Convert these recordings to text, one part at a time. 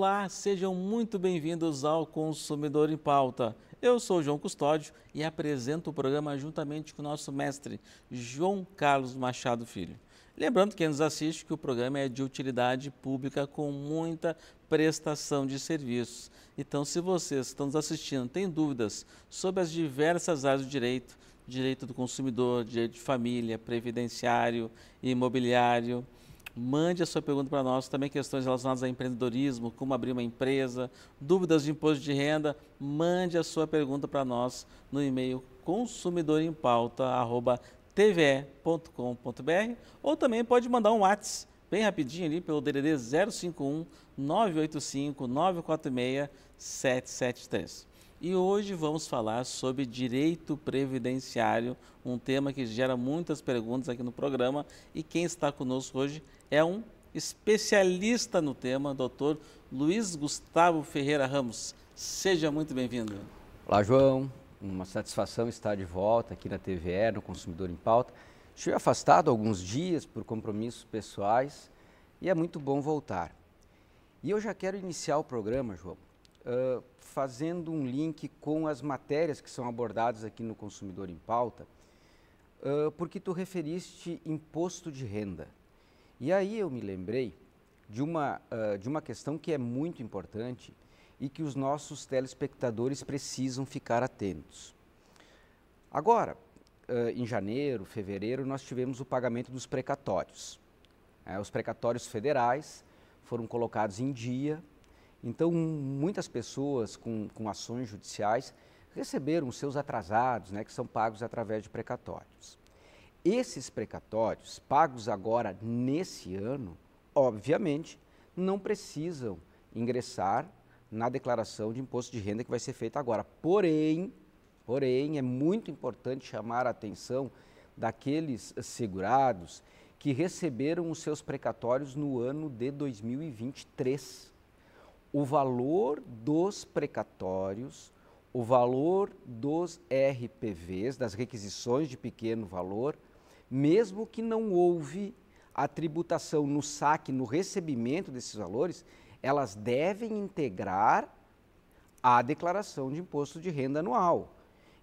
Olá, sejam muito bem-vindos ao Consumidor em Pauta. Eu sou João Custódio e apresento o programa juntamente com o nosso mestre, João Carlos Machado Filho. Lembrando quem nos assiste que o programa é de utilidade pública com muita prestação de serviços. Então, se vocês estão nos assistindo, têm dúvidas sobre as diversas áreas do direito, direito do consumidor, direito de família, previdenciário, imobiliário, Mande a sua pergunta para nós, também questões relacionadas a empreendedorismo, como abrir uma empresa, dúvidas de imposto de renda, mande a sua pergunta para nós no e-mail consumidorempauta@tve.com.br ou também pode mandar um WhatsApp bem rapidinho ali pelo DDD 051 985 946 773. E hoje vamos falar sobre direito previdenciário, um tema que gera muitas perguntas aqui no programa. E quem está conosco hoje é um especialista no tema, doutor Luiz Gustavo Ferreira Ramos. Seja muito bem-vindo. Olá, João. Uma satisfação estar de volta aqui na TVE, no Consumidor em Pauta. Estive afastado alguns dias por compromissos pessoais e é muito bom voltar. E eu já quero iniciar o programa, João, uh, fazendo um link com as matérias que são abordadas aqui no Consumidor em Pauta, uh, porque tu referiste imposto de renda. E aí eu me lembrei de uma, uh, de uma questão que é muito importante e que os nossos telespectadores precisam ficar atentos. Agora, uh, em janeiro, fevereiro, nós tivemos o pagamento dos precatórios. É, os precatórios federais foram colocados em dia, então muitas pessoas com, com ações judiciais receberam seus atrasados, né, que são pagos através de precatórios. Esses precatórios, pagos agora nesse ano, obviamente, não precisam ingressar na declaração de imposto de renda que vai ser feita agora. Porém, porém é muito importante chamar a atenção daqueles segurados que receberam os seus precatórios no ano de 2023. O valor dos precatórios, o valor dos RPVs, das requisições de pequeno valor, mesmo que não houve a tributação no saque, no recebimento desses valores, elas devem integrar a declaração de imposto de renda anual.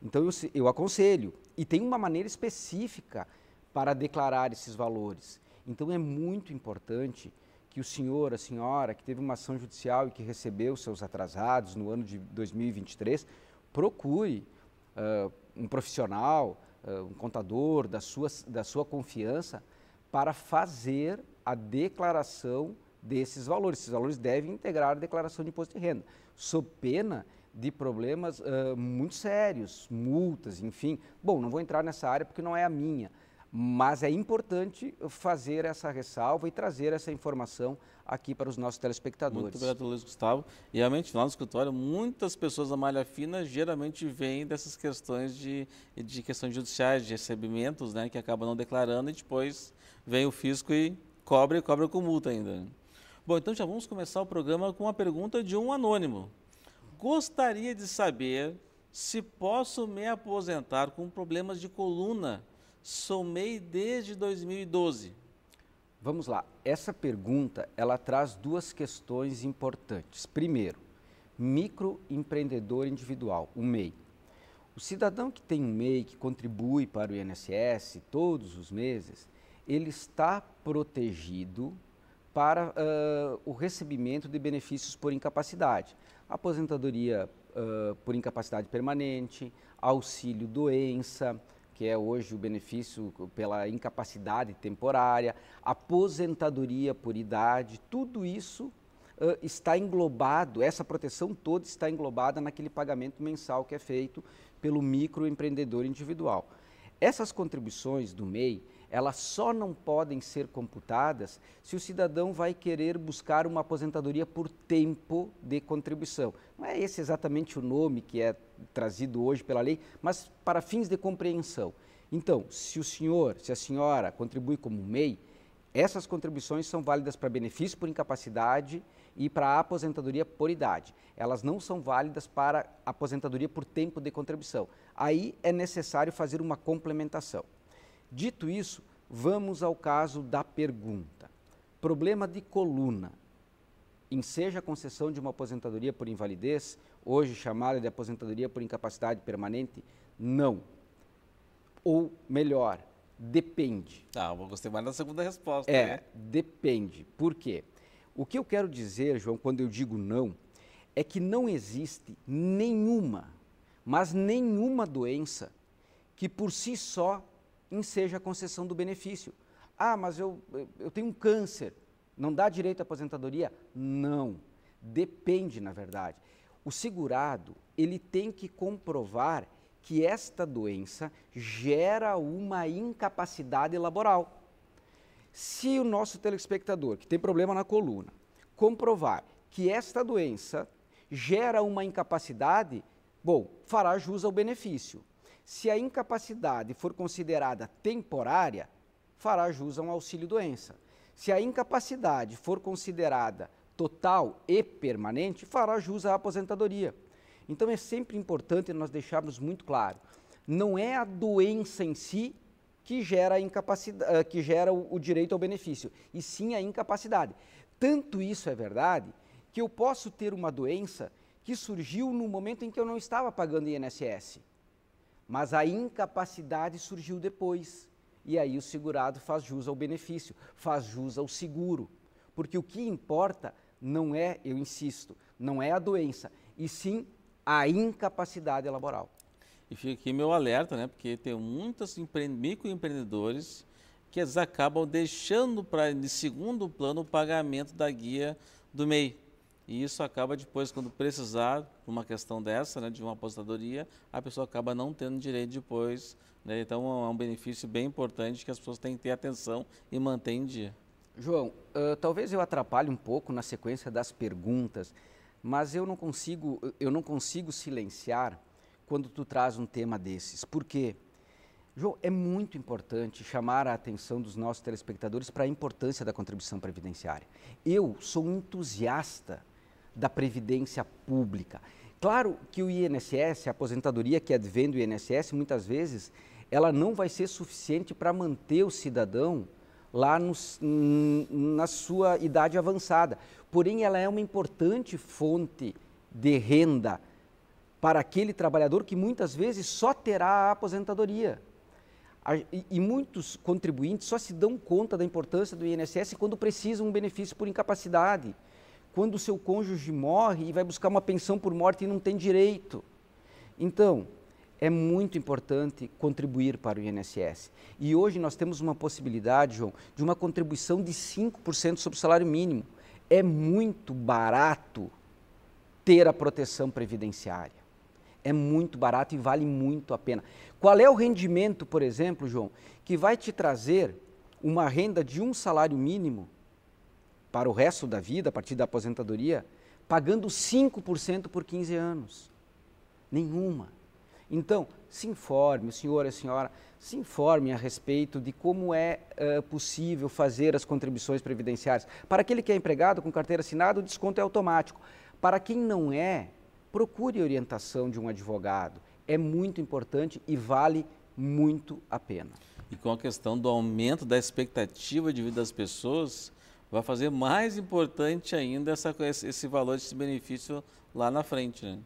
Então, eu, eu aconselho. E tem uma maneira específica para declarar esses valores. Então, é muito importante que o senhor, a senhora, que teve uma ação judicial e que recebeu seus atrasados no ano de 2023, procure uh, um profissional, eh, um contador da sua, da sua confiança para fazer a declaração desses valores. Esses valores devem integrar a declaração de imposto de renda, sob pena de problemas uh, muito sérios, multas, enfim. Bom, não vou entrar nessa área porque não é a minha, mas é importante fazer essa ressalva e trazer essa informação aqui para os nossos telespectadores. Muito obrigado, Luiz Gustavo. E realmente, lá no escritório, muitas pessoas da malha fina geralmente vêm dessas questões de, de questões judiciais, de recebimentos, né, que acabam não declarando e depois vem o fisco e cobra e cobra com multa ainda. Bom, então já vamos começar o programa com uma pergunta de um anônimo. Gostaria de saber se posso me aposentar com problemas de coluna somei desde 2012? Vamos lá. Essa pergunta ela traz duas questões importantes. Primeiro, microempreendedor individual, o MEI. O cidadão que tem um MEI que contribui para o INSS todos os meses, ele está protegido para uh, o recebimento de benefícios por incapacidade. Aposentadoria uh, por incapacidade permanente, auxílio doença, que é hoje o benefício pela incapacidade temporária, aposentadoria por idade, tudo isso uh, está englobado, essa proteção toda está englobada naquele pagamento mensal que é feito pelo microempreendedor individual. Essas contribuições do MEI, elas só não podem ser computadas se o cidadão vai querer buscar uma aposentadoria por tempo de contribuição. Não é esse exatamente o nome que é trazido hoje pela lei, mas para fins de compreensão. Então, se o senhor, se a senhora contribui como MEI, essas contribuições são válidas para benefício por incapacidade e para aposentadoria por idade. Elas não são válidas para aposentadoria por tempo de contribuição. Aí é necessário fazer uma complementação. Dito isso, vamos ao caso da pergunta. Problema de coluna. Enseja a concessão de uma aposentadoria por invalidez, hoje chamada de aposentadoria por incapacidade permanente? Não. Ou melhor, depende. Ah, eu gostei mais da segunda resposta. É, né? depende. Por quê? O que eu quero dizer, João, quando eu digo não, é que não existe nenhuma, mas nenhuma doença que por si só enseja a concessão do benefício. Ah, mas eu, eu tenho um câncer, não dá direito à aposentadoria? Não, depende na verdade. O segurado, ele tem que comprovar que esta doença gera uma incapacidade laboral. Se o nosso telespectador, que tem problema na coluna, comprovar que esta doença gera uma incapacidade, bom, fará jus ao benefício. Se a incapacidade for considerada temporária, fará jus a um auxílio-doença. Se a incapacidade for considerada total e permanente, fará jus à aposentadoria. Então é sempre importante nós deixarmos muito claro: não é a doença em si que gera a incapacidade, eh, que gera o direito ao benefício, e sim a incapacidade. Tanto isso é verdade que eu posso ter uma doença que surgiu no momento em que eu não estava pagando INSS. Mas a incapacidade surgiu depois. E aí o segurado faz jus ao benefício, faz jus ao seguro. Porque o que importa não é, eu insisto, não é a doença, e sim a incapacidade laboral. E fica aqui meu alerta, né? Porque tem muitos empre... microempreendedores que eles acabam deixando para de segundo plano o pagamento da guia do MEI. E isso acaba depois, quando precisar, uma questão dessa, né, de uma aposentadoria, a pessoa acaba não tendo direito depois. Né? Então é um é benefício bem importante que as pessoas têm que ter atenção e manter em dia. João, uh, talvez eu atrapalhe um pouco na sequência das perguntas, mas eu não consigo, eu não consigo silenciar quando tu traz um tema desses. Por quê? João, é muito importante chamar a atenção dos nossos telespectadores para a importância da contribuição previdenciária. Eu sou entusiasta da previdência pública. Claro que o INSS, a aposentadoria que advém do INSS, muitas vezes, ela não vai ser suficiente para manter o cidadão lá no, na sua idade avançada. Porém, ela é uma importante fonte de renda para aquele trabalhador que muitas vezes só terá a aposentadoria. E muitos contribuintes só se dão conta da importância do INSS quando precisam um benefício por incapacidade quando o seu cônjuge morre e vai buscar uma pensão por morte e não tem direito. Então, é muito importante contribuir para o INSS. E hoje nós temos uma possibilidade, João, de uma contribuição de 5% sobre o salário mínimo. É muito barato ter a proteção previdenciária. É muito barato e vale muito a pena. Qual é o rendimento, por exemplo, João, que vai te trazer uma renda de um salário mínimo para o resto da vida, a partir da aposentadoria, pagando 5% por 15 anos. Nenhuma. Então, se informe, o senhor e a senhora, se informe a respeito de como é uh, possível fazer as contribuições previdenciárias. Para aquele que é empregado com carteira assinada, o desconto é automático. Para quem não é, procure orientação de um advogado. É muito importante e vale muito a pena. E com a questão do aumento da expectativa de vida das pessoas, vai fazer mais importante ainda essa, esse valor, esse benefício lá na frente. Né?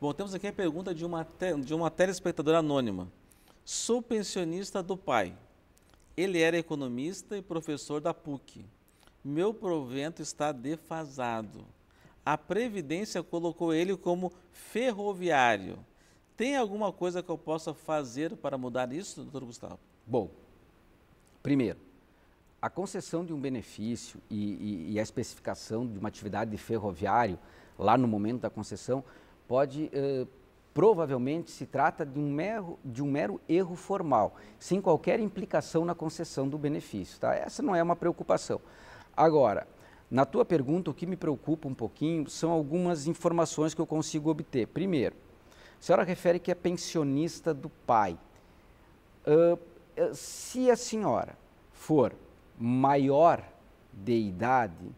Bom, temos aqui a pergunta de uma, de uma telespectadora anônima. Sou pensionista do pai. Ele era economista e professor da PUC. Meu provento está defasado. A Previdência colocou ele como ferroviário. Tem alguma coisa que eu possa fazer para mudar isso, doutor Gustavo? Bom, primeiro, a concessão de um benefício e, e, e, a especificação de uma atividade ferroviário lá no momento da concessão pode eh, provavelmente se trata de um, mero, de um mero erro formal, sem qualquer implicação na concessão do benefício. Tá? Essa não é uma preocupação. Agora, na tua pergunta, o que me preocupa um pouquinho são algumas informações que eu consigo obter. Primeiro, a senhora refere que é pensionista do pai. Uh, se a senhora for maior de idade,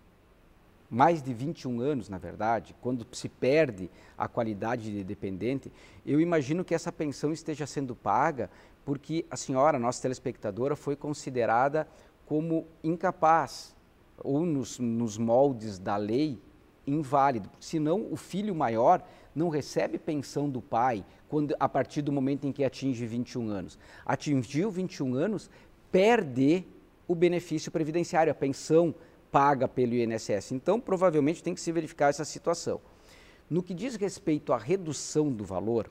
mais de 21 anos, na verdade, quando se perde a qualidade de dependente, eu imagino que essa pensão esteja sendo paga porque a senhora, nossa telespectadora, foi considerada como incapaz ou nos, nos moldes da lei inválido. Senão, o filho maior não recebe pensão do pai quando, a partir do momento em que atinge 21 anos. Atingiu 21 anos, perde o benefício previdenciário, a pensão paga pelo INSS. Então, provavelmente tem que se verificar essa situação. No que diz respeito à redução do valor,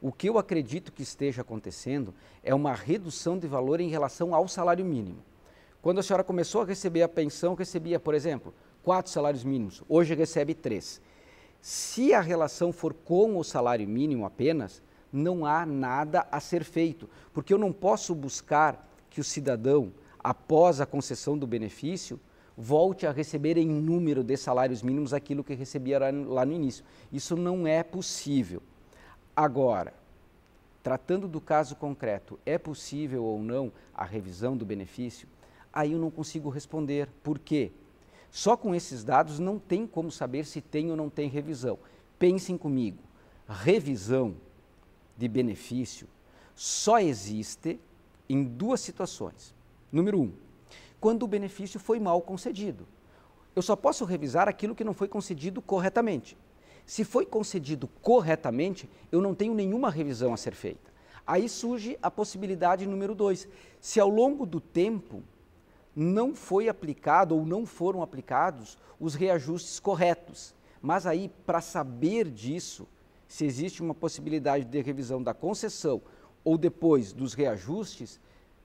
o que eu acredito que esteja acontecendo é uma redução de valor em relação ao salário mínimo. Quando a senhora começou a receber a pensão, recebia, por exemplo, quatro salários mínimos, hoje recebe três. Se a relação for com o salário mínimo apenas, não há nada a ser feito, porque eu não posso buscar que o cidadão após a concessão do benefício, volte a receber em número de salários mínimos aquilo que recebia lá no início. Isso não é possível. Agora, tratando do caso concreto, é possível ou não a revisão do benefício? Aí eu não consigo responder. Por quê? Só com esses dados não tem como saber se tem ou não tem revisão. Pensem comigo: revisão de benefício só existe em duas situações. Número um, quando o benefício foi mal concedido. Eu só posso revisar aquilo que não foi concedido corretamente. Se foi concedido corretamente, eu não tenho nenhuma revisão a ser feita. Aí surge a possibilidade número dois. Se ao longo do tempo não foi aplicado ou não foram aplicados os reajustes corretos. Mas aí, para saber disso, se existe uma possibilidade de revisão da concessão ou depois dos reajustes,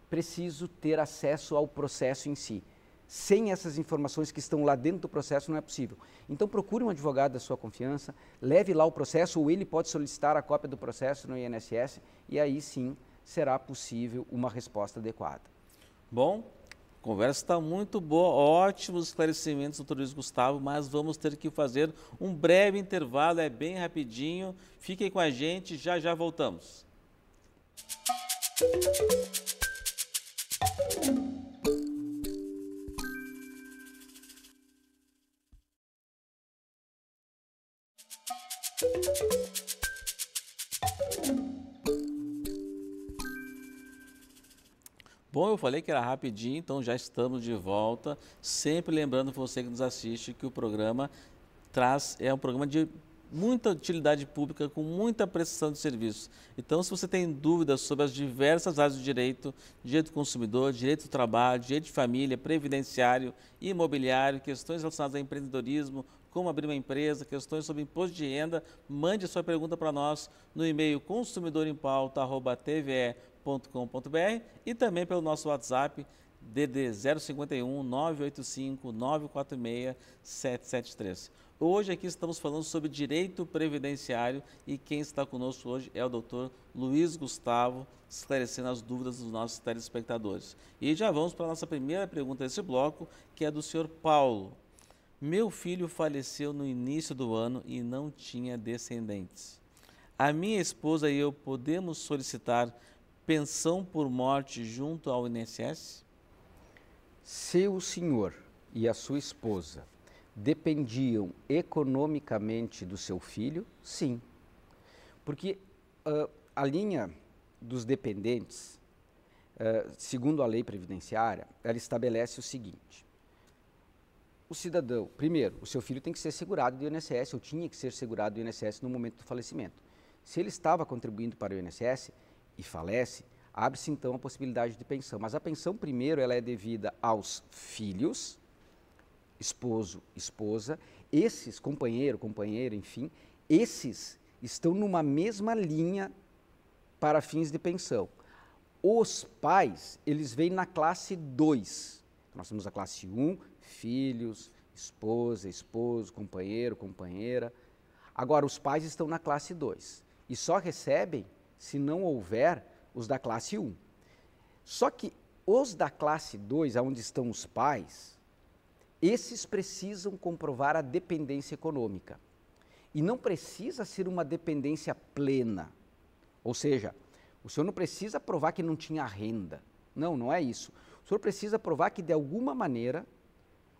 preciso ter acesso ao processo em si. Sem essas informações que estão lá dentro do processo, não é possível. Então, procure um advogado da sua confiança, leve lá o processo, ou ele pode solicitar a cópia do processo no INSS, e aí sim será possível uma resposta adequada. Bom, a conversa está muito boa, ótimos esclarecimentos, doutor Luiz Gustavo, mas vamos ter que fazer um breve intervalo, é bem rapidinho. Fiquem com a gente, já já voltamos. Música Eu falei que era rapidinho, então já estamos de volta. Sempre lembrando você que nos assiste que o programa traz é um programa de muita utilidade pública, com muita prestação de serviços. Então, se você tem dúvidas sobre as diversas áreas do direito, direito do consumidor, direito do trabalho, direito de família, previdenciário, imobiliário, questões relacionadas a empreendedorismo, como abrir uma empresa, questões sobre imposto de renda, mande a sua pergunta para nós no e-mail consumidorimpauta@tve com.br e também pelo nosso WhatsApp DD 051 985 946 773. Hoje aqui estamos falando sobre direito previdenciário e quem está conosco hoje é o doutor Luiz Gustavo, esclarecendo as dúvidas dos nossos telespectadores. E já vamos para a nossa primeira pergunta desse bloco, que é do senhor Paulo. Meu filho faleceu no início do ano e não tinha descendentes. A minha esposa e eu podemos solicitar pensão por morte junto ao INSS? Se o senhor e a sua esposa dependiam economicamente do seu filho, sim. Porque uh, a linha dos dependentes, uh, segundo a lei previdenciária, ela estabelece o seguinte: o cidadão, primeiro, o seu filho tem que ser segurado do INSS, ou tinha que ser segurado do INSS no momento do falecimento. Se ele estava contribuindo para o INSS, e falece, abre-se então a possibilidade de pensão. Mas a pensão, primeiro, ela é devida aos filhos, esposo, esposa, esses, companheiro, companheira, enfim, esses estão numa mesma linha para fins de pensão. Os pais, eles vêm na classe 2. nós temos a classe 1, um, filhos, esposa, esposo, companheiro, companheira. Agora, os pais estão na classe 2 e só recebem se não houver os da classe 1. Só que os da classe 2, onde estão os pais, esses precisam comprovar a dependência econômica. E não precisa ser uma dependência plena. Ou seja, o senhor não precisa provar que não tinha renda. Não, não é isso. O senhor precisa provar que, de alguma maneira,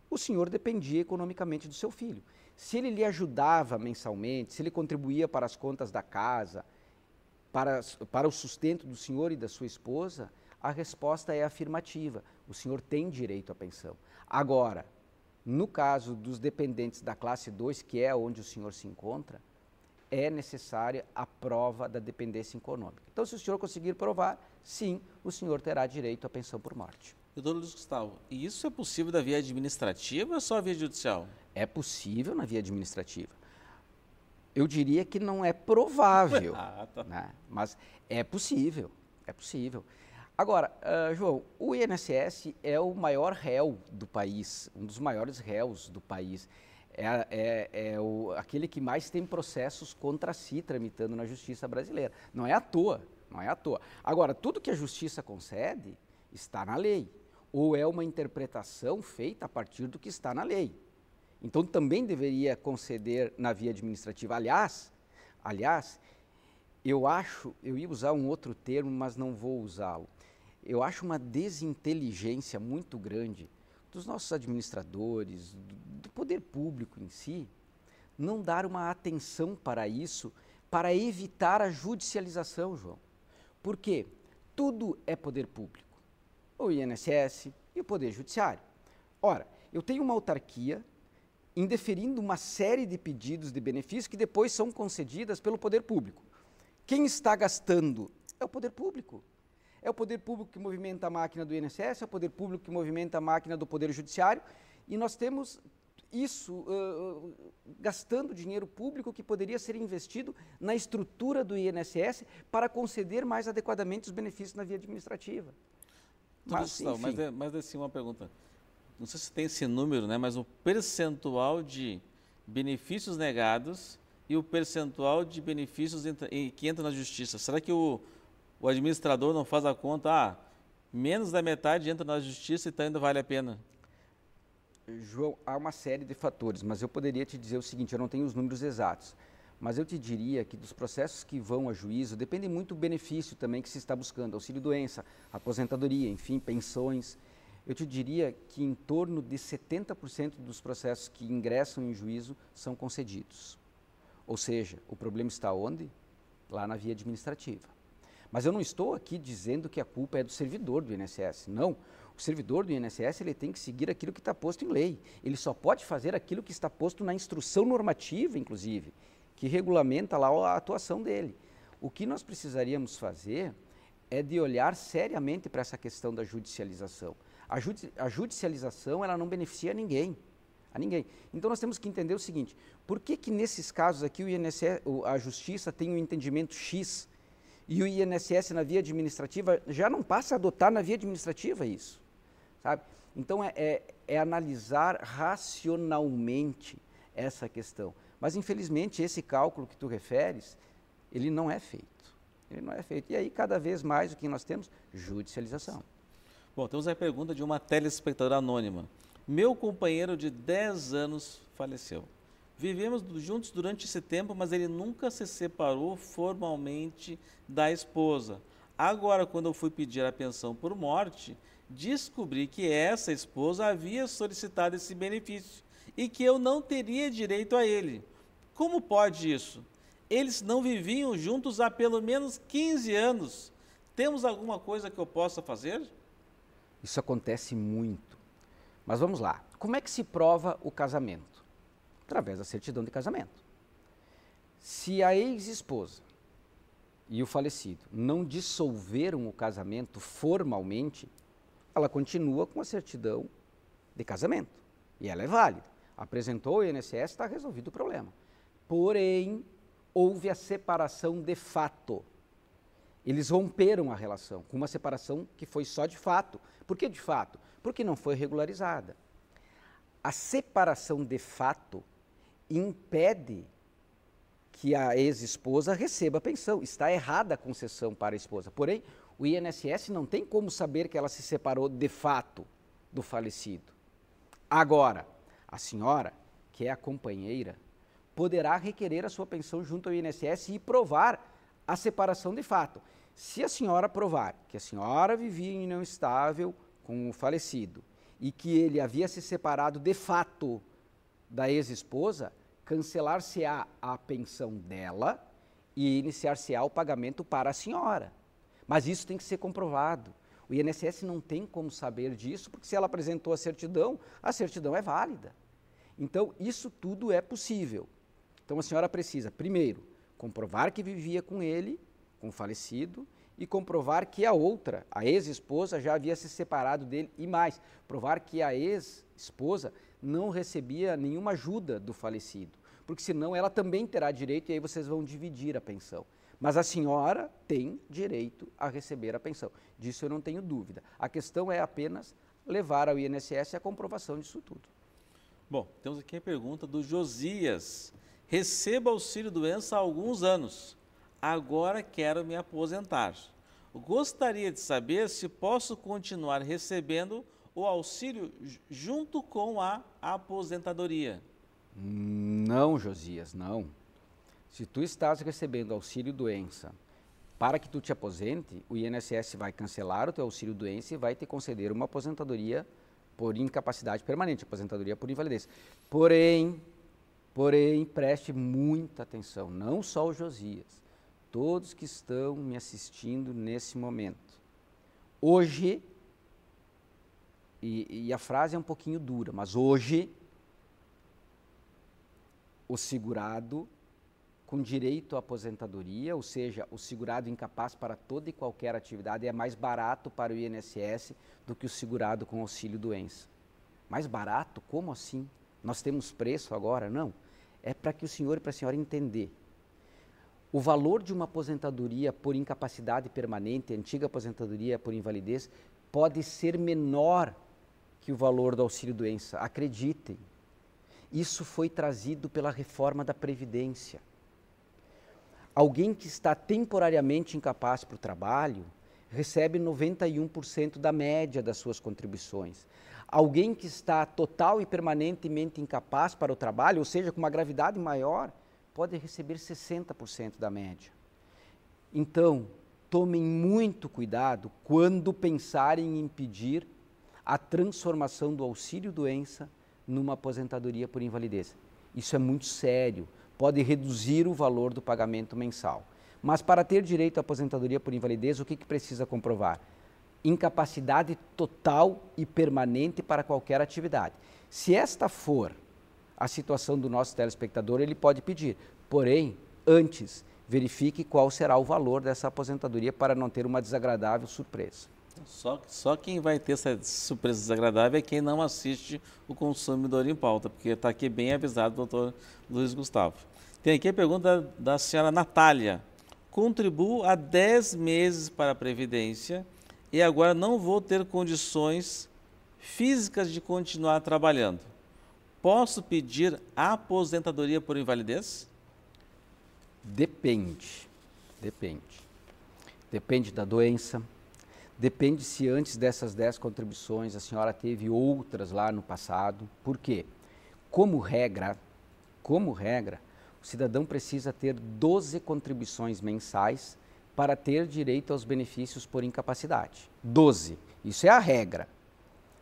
o senhor dependia economicamente do seu filho. Se ele lhe ajudava mensalmente, se ele contribuía para as contas da casa, para, para o sustento do senhor e da sua esposa, a resposta é afirmativa. O senhor tem direito à pensão. Agora, no caso dos dependentes da classe 2, que é onde o senhor se encontra, é necessária a prova da dependência econômica. Então, se o senhor conseguir provar, sim, o senhor terá direito à pensão por morte. Doutor Luiz Gustavo, e isso é possível da via administrativa ou só via judicial? É possível na via administrativa. Eu diria que não é provável, ah, tá. né? mas é possível, é possível. Agora, uh, João, o INSS é o maior réu do país, um dos maiores réus do país. É, é, é o, aquele que mais tem processos contra si tramitando na justiça brasileira. Não é à toa, não é à toa. Agora, tudo que a justiça concede está na lei, ou é uma interpretação feita a partir do que está na lei. Então também deveria conceder na via administrativa. Aliás, aliás, eu acho, eu ia usar um outro termo, mas não vou usá-lo. Eu acho uma desinteligência muito grande dos nossos administradores, do poder público em si, não dar uma atenção para isso, para evitar a judicialização, João. Por quê? Tudo é poder público. O INSS e o Poder Judiciário. Ora, eu tenho uma autarquia indeferindo uma série de pedidos de benefícios que depois são concedidas pelo poder público. Quem está gastando é o poder público. É o poder público que movimenta a máquina do INSS, é o poder público que movimenta a máquina do Poder Judiciário, e nós temos isso uh, gastando dinheiro público que poderia ser investido na estrutura do INSS para conceder mais adequadamente os benefícios na via administrativa. Mas, mas, é, mas, mas é assim, uma pergunta não sei se tem esse número, né, mas o percentual de benefícios negados e o percentual de benefícios que entra na justiça. Será que o, o administrador não faz a conta? Ah, menos da metade entra na justiça, e então ainda vale a pena. João, há uma série de fatores, mas eu poderia te dizer o seguinte: eu não tenho os números exatos, mas eu te diria que dos processos que vão a juízo depende muito do benefício também que se está buscando, auxílio-doença, aposentadoria, enfim, pensões. Eu te diria que em torno de 70% dos processos que ingressam em juízo são concedidos. Ou seja, o problema está onde? Lá na via administrativa. Mas eu não estou aqui dizendo que a culpa é do servidor do INSS. Não. O servidor do INSS ele tem que seguir aquilo que está posto em lei. Ele só pode fazer aquilo que está posto na instrução normativa, inclusive, que regulamenta lá a atuação dele. O que nós precisaríamos fazer é de olhar seriamente para essa questão da judicialização. A, judi a judicialização ela não beneficia ninguém. A ninguém. Então nós temos que entender o seguinte: por que, que nesses casos aqui o INSS, a Justiça tem um entendimento X e o INSS na via administrativa já não passa a adotar na via administrativa isso? Sabe? Então é, é, é analisar racionalmente essa questão. Mas infelizmente esse cálculo que tu referes, ele não é feito. Ele não é feito. E aí cada vez mais o que nós temos? Judicialização. Bom, temos a pergunta de uma telespectadora anônima. Meu companheiro de 10 anos faleceu. Vivemos juntos durante esse tempo, mas ele nunca se separou formalmente da esposa. Agora, quando eu fui pedir a pensão por morte, descobri que essa esposa havia solicitado esse benefício e que eu não teria direito a ele. Como pode isso? Eles não viviam juntos há pelo menos 15 anos. Temos alguma coisa que eu possa fazer? Isso acontece muito. Mas vamos lá. Como é que se prova o casamento? Através da certidão de casamento. Se a ex-esposa e o falecido não dissolveram o casamento formalmente, ela continua com a certidão de casamento. E ela é válida. Apresentou o INSS, está resolvido o problema. Porém, houve a separação de fato eles romperam a relação com uma separação que foi só de fato. Por que de fato? Porque não foi regularizada. A separação de fato impede que a ex-esposa receba a pensão. Está errada a concessão para a esposa. Porém, o INSS não tem como saber que ela se separou de fato do falecido. Agora, a senhora, que é a companheira, poderá requerer a sua pensão junto ao INSS e provar a separação de fato. Se a senhora provar que a senhora vivia em união estável com o falecido e que ele havia se separado de fato da ex-esposa, cancelar-se-á a pensão dela e iniciar-se-á o pagamento para a senhora. Mas isso tem que ser comprovado. O INSS não tem como saber disso, porque se ela apresentou a certidão, a certidão é válida. Então, isso tudo é possível. Então, a senhora precisa, primeiro, comprovar que vivia com ele com o falecido e comprovar que a outra, a ex-esposa, já havia se separado dele e mais, provar que a ex-esposa não recebia nenhuma ajuda do falecido, porque senão ela também terá direito e aí vocês vão dividir a pensão. Mas a senhora tem direito a receber a pensão, disso eu não tenho dúvida. A questão é apenas levar ao INSS a comprovação disso tudo. Bom, temos aqui a pergunta do Josias. Receba auxílio doença há alguns anos Agora quero me aposentar. Gostaria de saber se posso continuar recebendo o auxílio junto com a aposentadoria. Não, Josias, não. Se tu estás recebendo auxílio doença para que tu te aposente, o INSS vai cancelar o teu auxílio doença e vai te conceder uma aposentadoria por incapacidade permanente, aposentadoria por invalidez. Porém, porém, preste muita atenção, não só o Josias todos que estão me assistindo nesse momento. Hoje, e, e a frase é um pouquinho dura, mas hoje, o segurado com direito à aposentadoria, ou seja, o segurado incapaz para toda e qualquer atividade é mais barato para o INSS do que o segurado com auxílio doença. Mais barato? Como assim? Nós temos preço agora? Não. É para que o senhor e para a senhora entender o valor de uma aposentadoria por incapacidade permanente, antiga aposentadoria por invalidez, pode ser menor que o valor do auxílio-doença. Acreditem, isso foi trazido pela reforma da Previdência. Alguém que está temporariamente incapaz para o trabalho recebe 91% da média das suas contribuições. Alguém que está total e permanentemente incapaz para o trabalho, ou seja, com uma gravidade maior, pode receber 60% da média. Então, tomem muito cuidado quando pensarem em impedir a transformação do auxílio doença numa aposentadoria por invalidez. Isso é muito sério, pode reduzir o valor do pagamento mensal. Mas para ter direito à aposentadoria por invalidez, o que, que precisa comprovar? Incapacidade total e permanente para qualquer atividade. Se esta for a situação do nosso telespectador, ele pode pedir. Porém, antes, verifique qual será o valor dessa aposentadoria para não ter uma desagradável surpresa. Só, só quem vai ter essa surpresa desagradável é quem não assiste o Consumidor em Pauta, porque está aqui bem avisado o doutor Luiz Gustavo. Tem aqui a pergunta da, da senhora Natália. Contribuo há 10 meses para a Previdência e agora não vou ter condições físicas de continuar trabalhando posso pedir aposentadoria por invalidez? Depende. Depende. Depende da doença. Depende se antes dessas 10 contribuições a senhora teve outras lá no passado. Por quê? Como regra, como regra, o cidadão precisa ter 12 contribuições mensais para ter direito aos benefícios por incapacidade. 12. Isso é a regra.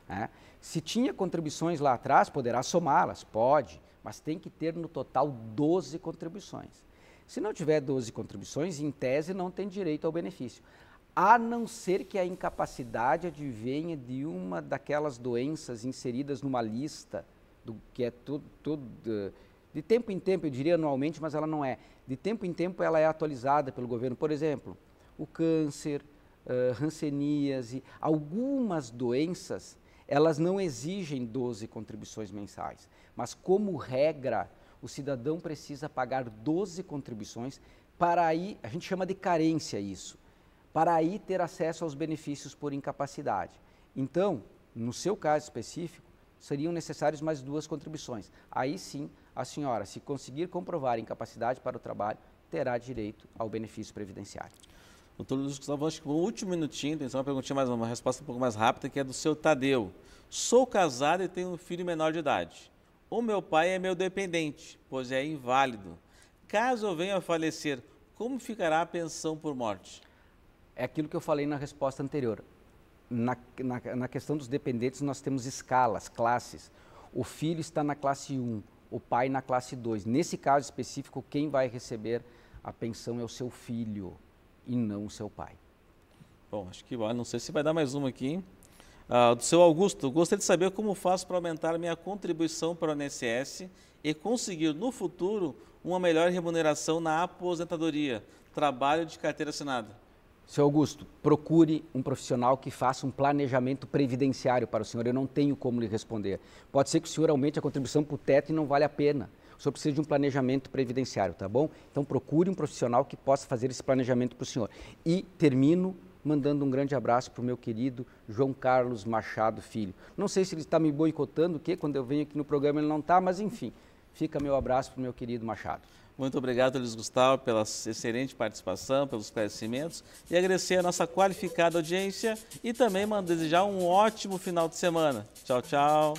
Né? Se tinha contribuições lá atrás, poderá somá-las, pode, mas tem que ter no total 12 contribuições. Se não tiver 12 contribuições, em tese não tem direito ao benefício, a não ser que a incapacidade advenha de uma daquelas doenças inseridas numa lista, do, que é tudo, tudo de tempo em tempo, eu diria anualmente, mas ela não é. De tempo em tempo ela é atualizada pelo governo. Por exemplo, o câncer, uh, ranceníase, algumas doenças elas não exigem 12 contribuições mensais, mas como regra, o cidadão precisa pagar 12 contribuições para aí, a gente chama de carência isso, para aí ter acesso aos benefícios por incapacidade. Então, no seu caso específico, seriam necessárias mais duas contribuições. Aí sim, a senhora, se conseguir comprovar incapacidade para o trabalho, terá direito ao benefício previdenciário. Doutor Luiz Gustavo, acho que o último minutinho, tem só uma perguntinha mais uma resposta um pouco mais rápida, que é do seu Tadeu. Sou casado e tenho um filho menor de idade. O meu pai é meu dependente, pois é inválido. Caso eu venha a falecer, como ficará a pensão por morte? É aquilo que eu falei na resposta anterior. Na, na, na questão dos dependentes, nós temos escalas, classes. O filho está na classe 1, o pai na classe 2. Nesse caso específico, quem vai receber a pensão é o seu filho e não o seu pai. Bom, acho que não sei se vai dar mais uma aqui, hein? Ah, do seu Augusto, gostaria de saber como faço para aumentar minha contribuição para o INSS e conseguir no futuro uma melhor remuneração na aposentadoria, trabalho de carteira assinada. Seu Augusto, procure um profissional que faça um planejamento previdenciário para o senhor. Eu não tenho como lhe responder. Pode ser que o senhor aumente a contribuição para o teto e não vale a pena. O senhor precisa de um planejamento previdenciário, tá bom? Então procure um profissional que possa fazer esse planejamento para o senhor. E termino mandando um grande abraço para o meu querido João Carlos Machado Filho. Não sei se ele está me boicotando, que quando eu venho aqui no programa ele não está, mas enfim, fica meu abraço para o meu querido Machado. Muito obrigado, Luiz Gustavo, pela excelente participação, pelos conhecimentos e agradecer a nossa qualificada audiência e também desejar um ótimo final de semana. Tchau, tchau.